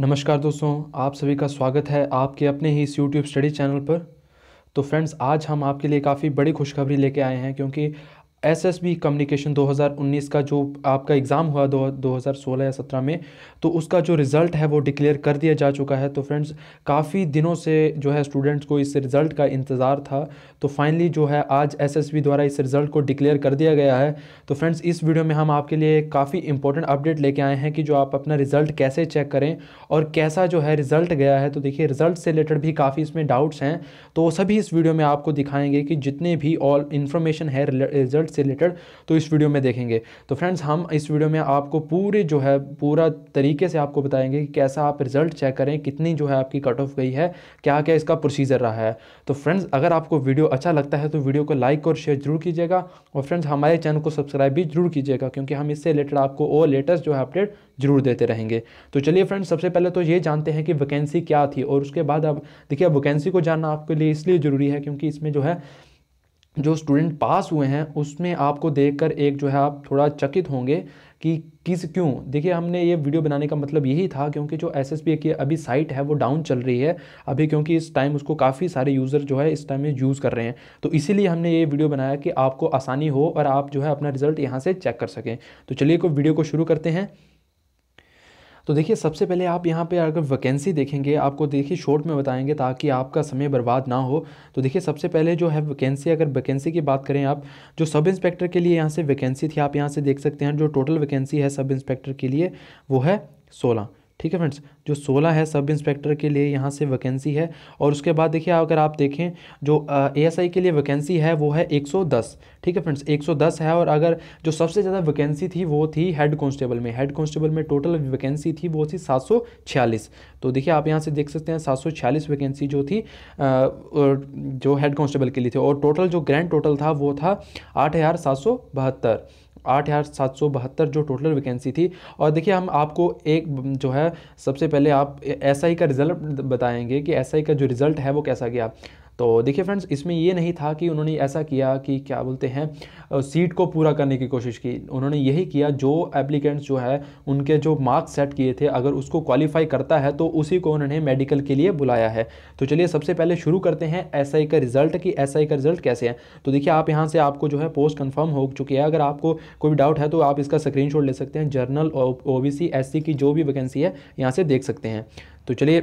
नमस्कार दोस्तों आप सभी का स्वागत है आपके अपने ही इस यूट्यूब स्टडी चैनल पर तो फ्रेंड्स आज हम आपके लिए काफ़ी बड़ी खुशखबरी लेके आए हैं क्योंकि एस एस बी कम्युनिकेशन 2019 का जो आपका एग्ज़ाम हुआ दो सोलह या सत्रह में तो उसका जो रिज़ल्ट है वो डिक्लेयर कर दिया जा चुका है तो फ्रेंड्स काफ़ी दिनों से जो है स्टूडेंट्स को इस रिज़ल्ट का इंतज़ार था तो फाइनली जो है आज एस एस बी द्वारा इस रिज़ल्ट को डिक्लेयर कर दिया गया है तो फ्रेंड्स इस वीडियो में हम आपके लिए काफ़ी इंपॉर्टेंट अपडेट लेके आए हैं कि जो आप अपना रिज़ल्ट कैसे चेक करें और कैसा जो है रिज़ल्ट गया है तो देखिए रिज़ल्ट से रिलेटेड भी काफ़ी इसमें डाउट्स हैं तो सभी इस वीडियो में आपको दिखाएंगे कि जितने भी ऑल इन्फॉर्मेशन है रिज़ल्ट से रिलेटेड तो इस वीडियो में देखेंगे तो फ्रेंड्स हम इस वीडियो में आपको पूरे जो है पूरा तरीके से आपको बताएंगे कि कैसा आप रिजल्ट चेक करें कितनी जो है आपकी कट ऑफ गई है क्या क्या इसका प्रोसीजर रहा है तो फ्रेंड्स अगर आपको वीडियो अच्छा लगता है तो वीडियो को लाइक और शेयर जरूर कीजिएगा और फ्रेंड्स हमारे चैनल को सब्सक्राइब भी जरूर कीजिएगा क्योंकि हम इससे रिलेटेड आपको और लेटेस्ट जो है अपडेट जरूर देते रहेंगे तो चलिए फ्रेंड्स सबसे पहले तो ये जानते हैं कि वैकेंसी क्या थी और उसके बाद अब देखिए अब वैकेंसी को जानना आपके लिए इसलिए ज़रूरी है क्योंकि इसमें जो है जो स्टूडेंट पास हुए हैं उसमें आपको देखकर एक जो है आप थोड़ा चकित होंगे कि किस क्यों देखिए हमने ये वीडियो बनाने का मतलब यही था क्योंकि जो एस एस की अभी साइट है वो डाउन चल रही है अभी क्योंकि इस टाइम उसको काफ़ी सारे यूज़र जो है इस टाइम में यूज़ कर रहे हैं तो इसीलिए हमने ये वीडियो बनाया कि आपको आसानी हो और आप जो है अपना रिज़ल्ट यहाँ से चेक कर सकें तो चलिए को वीडियो को शुरू करते हैं तो देखिए सबसे पहले आप यहाँ पे अगर वैकेंसी देखेंगे आपको देखिए शॉर्ट में बताएंगे ताकि आपका समय बर्बाद ना हो तो देखिए सबसे पहले जो है वैकेंसी अगर वैकेंसी की बात करें आप जो सब इंस्पेक्टर के लिए यहाँ से वैकेंसी थी आप यहाँ से देख सकते हैं जो टोटल वैकेंसी है सब इंस्पेक्टर के लिए वो है सोलह ठीक है फ्रेंड्स जो सोलह है सब इंस्पेक्टर के लिए यहाँ से वैकेंसी है और उसके बाद देखिए अगर आप देखें जो आई के लिए वैकेंसी है वो है दस ठीक है फ्रेंड्स दस है और अगर जो सबसे ज़्यादा वैकेंसी थी वो थी हेड कॉन्स्टेबल में हेड कॉन्स्टेबल में टोटल वैकेंसी थी वो थी छियालीस तो देखिए आप यहाँ से देख सकते हैं छियालीस वैकेंसी जो थी जो हेड कांस्टेबल के लिए थी और टोटल जो ग्रैंड टोटल था वो था आठ आठ हज़ार सात सौ बहत्तर जो टोटल वैकेंसी थी और देखिए हम आपको एक जो है सबसे पहले आप एस का रिज़ल्ट बताएंगे कि एस का जो रिज़ल्ट है वो कैसा गया तो देखिए फ्रेंड्स इसमें ये नहीं था कि उन्होंने ऐसा किया कि क्या बोलते हैं सीट को पूरा करने की कोशिश की उन्होंने यही किया जो एप्लीकेंट्स जो है उनके जो मार्क्स सेट किए थे अगर उसको क्वालिफाई करता है तो उसी को उन्होंने मेडिकल के लिए बुलाया है तो चलिए सबसे पहले शुरू करते हैं एस का रिज़ल्ट कि एस का रिज़ल्ट कैसे है तो देखिए आप यहाँ से आपको जो है पोस्ट कन्फर्म हो चुकी है अगर आपको कोई डाउट है तो आप इसका स्क्रीन ले सकते हैं जर्नल ओ बी सी की जो भी वैकेंसी है यहाँ से देख सकते हैं तो चलिए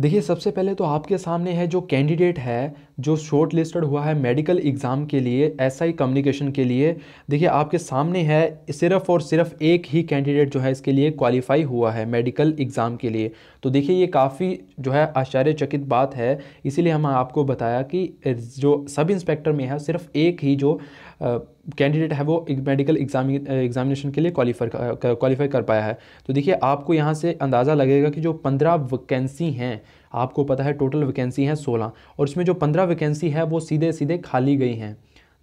देखिए सबसे पहले तो आपके सामने है जो कैंडिडेट है जो शॉर्ट लिस्टेड हुआ है मेडिकल एग्ज़ाम के लिए एसआई कम्युनिकेशन के लिए देखिए आपके सामने है सिर्फ और सिर्फ एक ही कैंडिडेट जो है इसके लिए क्वालिफाई हुआ है मेडिकल एग्ज़ाम के लिए तो देखिए ये काफ़ी जो है आश्चर्यचकित बात है इसीलिए हम आपको बताया कि जो सब इंस्पेक्टर में है सिर्फ एक ही जो कैंडिडेट है वो मेडिकल एग्जामी एग्जामिनेशन के लिए क्वालिफाई क्वालिफाई कर पाया है तो देखिए आपको यहाँ से अंदाज़ा लगेगा कि जो पंद्रह वैकेंसी हैं आपको पता है टोटल वैकेंसी हैं सोलह और इसमें जो पंद्रह वैकेंसी है वो सीधे सीधे खाली गई हैं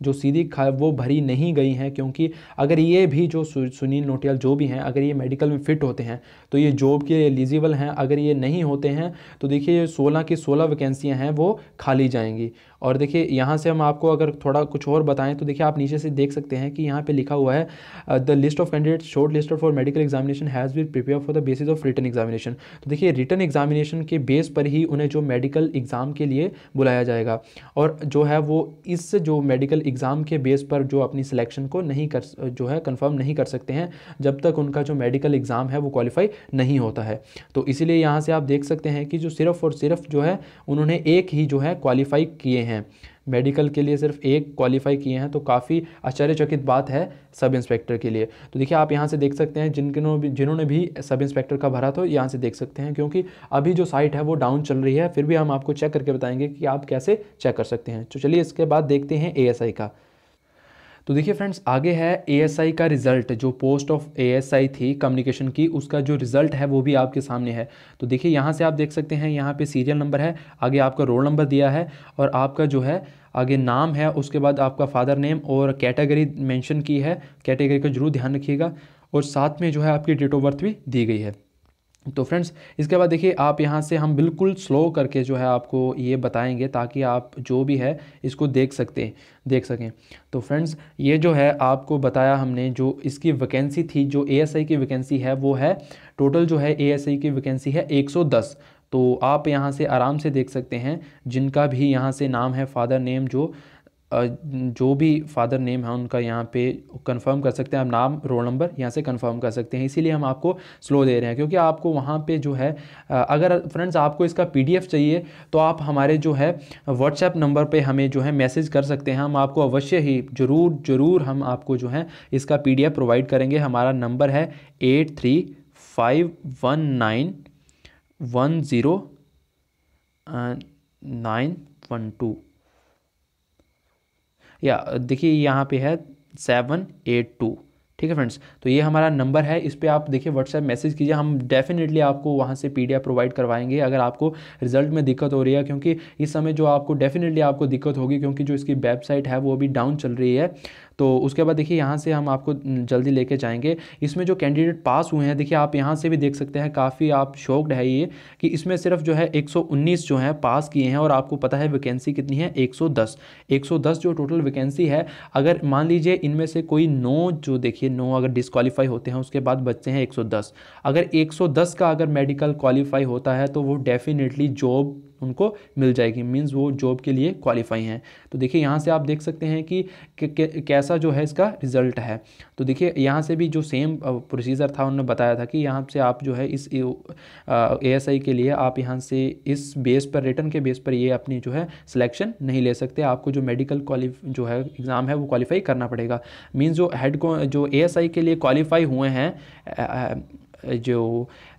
जो सीधी वो भरी नहीं गई हैं क्योंकि अगर ये भी जो सुनील नोटियाल जो भी हैं अगर ये मेडिकल में फ़िट होते हैं तो ये जॉब के एलिजिबल हैं अगर ये नहीं होते हैं तो देखिए ये सोलह की सोलह वैकेंसियाँ हैं वो खाली जाएंगी और देखिए यहाँ से हम आपको अगर थोड़ा कुछ और बताएं तो देखिए आप नीचे से देख सकते हैं कि यहाँ पे लिखा हुआ है the list of candidate short list for medical examination has been prepare for the basis of written examination तो देखिए रिटर्न एग्जामिनेशन के बेस पर ही उन्हें जो मेडिकल एग्ज़ाम के लिए बुलाया जाएगा और जो है वो इस जो मेडिकल एग्ज़ाम के बेस पर जो अपनी सिलेक्शन को नहीं कर जो है कन्फर्म नहीं कर सकते हैं जब तक उनका जो मेडिकल एग्ज़ाम है वो क्वालिफाई नहीं होता है तो इसीलिए यहाँ से आप देख सकते हैं कि जो सिर्फ़ और सिर्फ जो है उन्होंने एक ही जो है क्वालिफाई किए हैं हैं मेडिकल के लिए सिर्फ एक क्वालिफाई किए हैं तो काफ़ी आश्चर्यचकित बात है सब इंस्पेक्टर के लिए तो देखिए आप यहाँ से देख सकते हैं जिनकिनों जिन्होंने भी सब इंस्पेक्टर का भरा तो यहाँ से देख सकते हैं क्योंकि अभी जो साइट है वो डाउन चल रही है फिर भी हम आपको चेक करके बताएंगे कि आप कैसे चेक कर सकते हैं तो चलिए इसके बाद देखते हैं ए का तो देखिए फ्रेंड्स आगे है एएसआई का रिजल्ट जो पोस्ट ऑफ एएसआई थी कम्युनिकेशन की उसका जो रिजल्ट है वो भी आपके सामने है तो देखिए यहाँ से आप देख सकते हैं यहाँ पे सीरियल नंबर है आगे आपका रोल नंबर दिया है और आपका जो है आगे नाम है उसके बाद आपका फादर नेम और कैटेगरी मेंशन की है कैटेगरी का जरूर ध्यान रखिएगा और साथ में जो है आपकी डेट ऑफ बर्थ भी दी गई है तो फ्रेंड्स इसके बाद देखिए आप यहाँ से हम बिल्कुल स्लो करके जो है आपको ये बताएंगे ताकि आप जो भी है इसको देख सकते देख सकें तो फ्रेंड्स ये जो है आपको बताया हमने जो इसकी वैकेंसी थी जो एएसआई की वैकेंसी है वो है टोटल जो है एएसआई की वैकेंसी है 110 तो आप यहाँ से आराम से देख सकते हैं जिनका भी यहाँ से नाम है फादर नेम जो जो भी फादर नेम है उनका यहाँ पे कंफर्म कर सकते हैं आप नाम रोल नंबर यहाँ से कंफर्म कर सकते हैं इसीलिए हम आपको स्लो दे रहे हैं क्योंकि आपको वहाँ पे जो है अगर फ्रेंड्स आपको इसका पीडीएफ चाहिए तो आप हमारे जो है व्हाट्सएप नंबर पे हमें जो है मैसेज कर सकते हैं हम आपको अवश्य ही ज़रूर ज़रूर हम आपको जो है इसका पी प्रोवाइड करेंगे हमारा नंबर है eight three five one nine one zero nine one two या देखिए यहाँ पे है सेवन एट टू ठीक है फ्रेंड्स तो ये हमारा नंबर है इस पर आप देखिए व्हाट्सएप मैसेज कीजिए हम डेफिनेटली आपको वहाँ से पी प्रोवाइड करवाएंगे अगर आपको रिजल्ट में दिक्कत हो रही है क्योंकि इस समय जो आपको डेफिनेटली आपको दिक्कत होगी क्योंकि जो इसकी वेबसाइट है वो भी डाउन चल रही है तो उसके बाद देखिए यहाँ से हम आपको जल्दी लेके जाएंगे इसमें जो कैंडिडेट पास हुए हैं देखिए आप यहाँ से भी देख सकते हैं काफ़ी आप शॉक्ड है ये कि इसमें सिर्फ जो है 119 जो है पास किए हैं और आपको पता है वैकेंसी कितनी है 110 110 जो टोटल वैकेंसी है अगर मान लीजिए इनमें से कोई नौ जो देखिए नौ अगर डिसक्वालीफाई होते हैं उसके बाद बचते हैं एक अगर एक का अगर मेडिकल क्वालिफाई होता है तो वो डेफिनेटली जॉब उनको मिल जाएगी मीन्स वो जॉब के लिए क्वालिफाई हैं तो देखिए यहाँ से आप देख सकते हैं कि कैसा जो है इसका रिज़ल्ट है तो देखिए यहाँ से भी जो सेम प्रोसीजर था उन्होंने बताया था कि यहाँ से आप जो है इस ए के लिए आप यहाँ से इस बेस पर रिटर्न के बेस पर ये अपनी जो है सिलेक्शन नहीं ले सकते आपको जो मेडिकल क्वालिफ जो है एग्ज़ाम है वो क्वालिफाई करना पड़ेगा मीन्स जो हेड को जो ए के लिए क्वालिफाई हुए हैं जो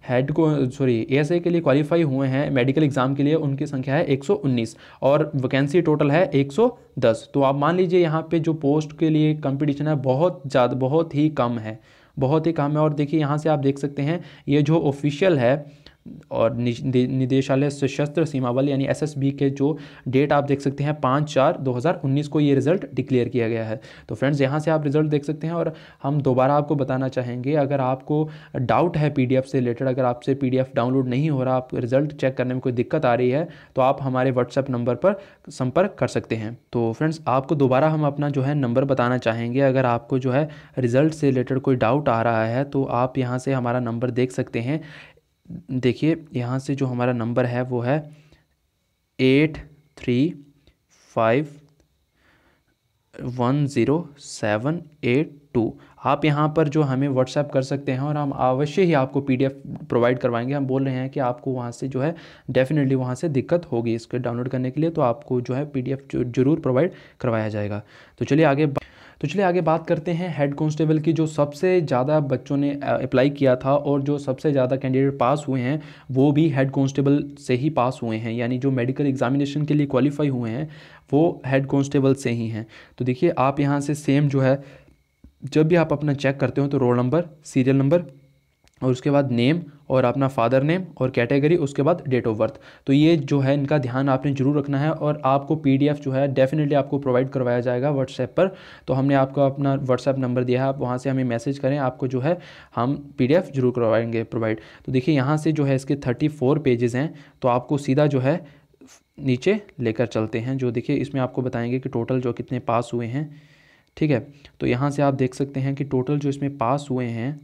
हेड को सॉरी ए के लिए क्वालिफाई हुए हैं मेडिकल एग्जाम के लिए उनकी संख्या है 119 और वैकेंसी टोटल है 110 तो आप मान लीजिए यहाँ पे जो पोस्ट के लिए कंपटीशन है बहुत ज़्यादा बहुत ही कम है बहुत ही कम है और देखिए यहाँ से आप देख सकते हैं ये जो ऑफिशियल है और निदेशालय सशस्त्र सीमा बल यानी एसएसबी के जो डेट आप देख सकते हैं पाँच चार 2019 को ये रिज़ल्ट डिक्लेयर किया गया है तो फ्रेंड्स यहाँ से आप रिज़ल्ट देख सकते हैं और हम दोबारा आपको बताना चाहेंगे अगर आपको डाउट है पीडीएफ से रिलेटेड अगर आपसे पीडीएफ डाउनलोड नहीं हो रहा आप रिज़ल्ट चेक करने में कोई दिक्कत आ रही है तो आप हमारे व्हाट्सएप नंबर पर संपर्क कर सकते हैं तो फ्रेंड्स आपको दोबारा हम अपना जो है नंबर बताना चाहेंगे अगर आपको जो है रिज़ल्ट से रिलेटेड कोई डाउट आ रहा है तो आप यहाँ से हमारा नंबर देख सकते हैं देखिए यहाँ से जो हमारा नंबर है वो है eight three five one zero seven eight two आप यहाँ पर जो हमें व्हाट्सएप कर सकते हैं और हम अवश्य ही आपको पीडीएफ प्रोवाइड करवाएंगे हम बोल रहे हैं कि आपको वहाँ से जो है डेफिनेटली वहाँ से दिक्कत होगी इसको डाउनलोड करने के लिए तो आपको जो है पीडीएफ जरूर प्रोवाइड करवाया जाएगा तो चलिए आगे तो चलिए आगे बात करते हैं हेड कॉन्स्टेबल की जो सबसे ज़्यादा बच्चों ने अप्लाई किया था और जो सबसे ज़्यादा कैंडिडेट पास हुए हैं वो भी हेड कॉन्स्टेबल से ही पास हुए हैं यानी जो मेडिकल एग्जामिनेशन के लिए क्वालिफाई हुए हैं वो हेड कॉन्स्टेबल से ही हैं तो देखिए आप यहाँ से सेम जो है जब भी आप अपना चेक करते हो तो रोल नंबर सीरियल नंबर और उसके बाद नेम और अपना फादर नेम और कैटेगरी उसके बाद डेट ऑफ बर्थ तो ये जो है इनका ध्यान आपने जरूर रखना है और आपको पीडीएफ जो है डेफिनेटली आपको प्रोवाइड करवाया जाएगा व्हाट्सएप पर तो हमने आपको अपना व्हाट्सएप नंबर दिया है आप वहाँ से हमें मैसेज करें आपको जो है हम पीडीएफ जरूर करवाएंगे प्रोवाइड तो देखिए यहाँ से जो है इसके थर्टी फोर पेजेज़ हैं तो आपको सीधा जो है नीचे लेकर चलते हैं जो देखिए इसमें आपको बताएंगे कि टोटल जो कितने पास हुए हैं ठीक है तो यहाँ से आप देख सकते हैं कि टोटल जो इसमें पास हुए हैं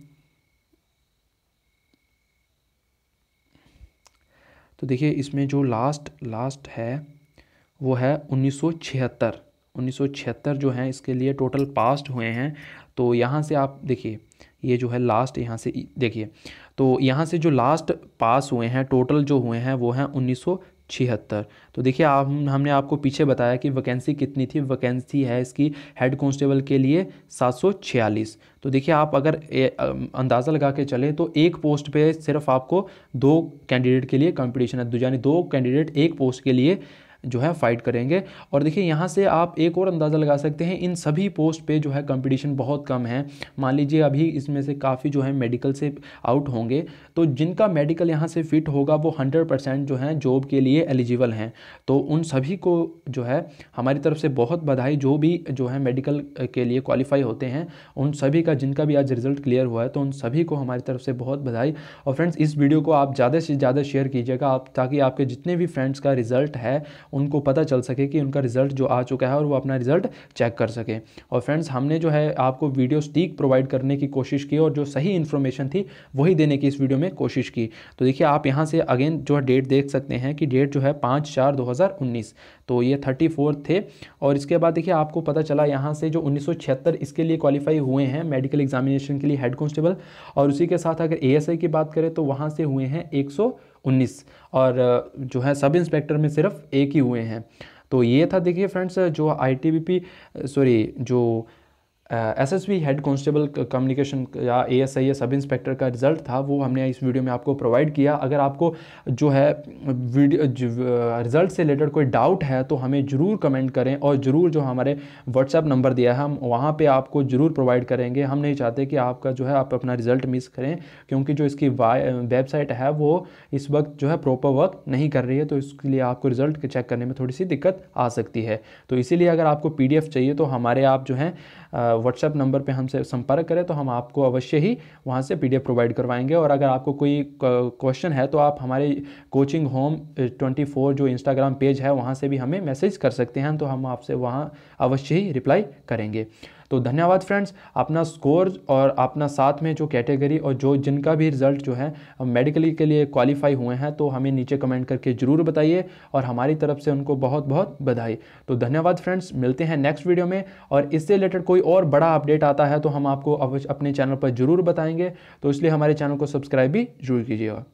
तो देखिए इसमें जो लास्ट लास्ट है वो है 1976 1976 जो है इसके लिए टोटल पास्ट हुए हैं तो यहाँ से आप देखिए ये जो है लास्ट यहाँ से देखिए तो यहाँ से जो लास्ट पास हुए हैं टोटल जो हुए हैं वो हैं उन्नीस छिहत्तर तो देखिए आप हमने आपको पीछे बताया कि वैकेंसी कितनी थी वैकेंसी है इसकी हेड कांस्टेबल के लिए 746 तो देखिए आप अगर अंदाज़ा लगा के चलें तो एक पोस्ट पे सिर्फ आपको दो कैंडिडेट के लिए कंपटीशन है यानी दो कैंडिडेट एक पोस्ट के लिए जो है फाइट करेंगे और देखिए यहाँ से आप एक और अंदाज़ा लगा सकते हैं इन सभी पोस्ट पे जो है कंपटीशन बहुत कम है मान लीजिए अभी इसमें से काफ़ी जो है मेडिकल से आउट होंगे तो जिनका मेडिकल यहाँ से फिट होगा वो हंड्रेड परसेंट जो है जॉब के लिए एलिजिबल हैं तो उन सभी को जो है हमारी तरफ से बहुत बधाई जो भी जो है मेडिकल के लिए क्वालिफाई होते हैं उन सभी का जिनका भी आज रिजल्ट क्लियर हुआ है तो उन सभी को हमारी तरफ से बहुत बधाई और फ्रेंड्स इस वीडियो को आप ज़्यादा से ज़्यादा शेयर कीजिएगा आप ताकि आपके जितने भी फ्रेंड्स का रिजल्ट है उनको पता चल सके कि उनका रिज़ल्ट जो आ चुका है और वो अपना रिज़ल्ट चेक कर सके और फ्रेंड्स हमने जो है आपको वीडियो स्टीक प्रोवाइड करने की कोशिश की और जो सही इन्फॉर्मेशन थी वही देने की इस वीडियो में कोशिश की तो देखिए आप यहाँ से अगेन जो है डेट देख सकते हैं कि डेट जो है पाँच चार दो तो ये थर्टी थे और इसके बाद देखिए आपको पता चला यहाँ से जो उन्नीस इसके लिए क्वालिफाई हुए हैं मेडिकल एग्जामिनेशन के लिए हेड कॉन्स्टेबल और उसी के साथ अगर ए की बात करें तो वहाँ से हुए हैं एक उन्नीस और जो है सब इंस्पेक्टर में सिर्फ एक ही हुए हैं तो ये था देखिए फ्रेंड्स जो आई सॉरी जो S S B head constable communication या ए एस आई या सब इंस्पेक्टर का रिजल्ट था वो हमने इस वीडियो में आपको प्रोवाइड किया अगर आपको जो है वीडियो रिजल्ट uh, से रिलेटेड कोई डाउट है तो हमें ज़रूर कमेंट करें और ज़रूर जो हमारे व्हाट्सएप नंबर दिया है हम वहाँ पे आपको ज़रूर प्रोवाइड करेंगे हम नहीं चाहते कि आपका जो है आप अपना रिजल्ट मिस करें क्योंकि जो इसकी वेबसाइट uh, है वो इस वक्त जो है प्रॉपर वर्क नहीं कर रही है तो इसके लिए आपको रिजल्ट चेक करने में थोड़ी सी दिक्कत आ सकती है तो इसीलिए अगर आपको पी चाहिए तो हमारे आप जो हैं uh, व्हाट्सएप नंबर पे हमसे संपर्क करें तो हम आपको अवश्य ही वहाँ से पी प्रोवाइड करवाएंगे और अगर आपको कोई क्वेश्चन है तो आप हमारे कोचिंग होम 24 जो इंस्टाग्राम पेज है वहाँ से भी हमें मैसेज कर सकते हैं तो हम आपसे वहाँ अवश्य ही रिप्लाई करेंगे तो धन्यवाद फ्रेंड्स अपना स्कोर और अपना साथ में जो कैटेगरी और जो जिनका भी रिज़ल्ट जो है मेडिकली के लिए क्वालिफाई हुए हैं तो हमें नीचे कमेंट करके ज़रूर बताइए और हमारी तरफ से उनको बहुत बहुत बधाई तो धन्यवाद फ्रेंड्स मिलते हैं नेक्स्ट वीडियो में और इससे रिलेटेड कोई और बड़ा अपडेट आता है तो हम आपको अपने चैनल पर ज़रूर बताएंगे तो इसलिए हमारे चैनल को सब्सक्राइब भी जरूर कीजिएगा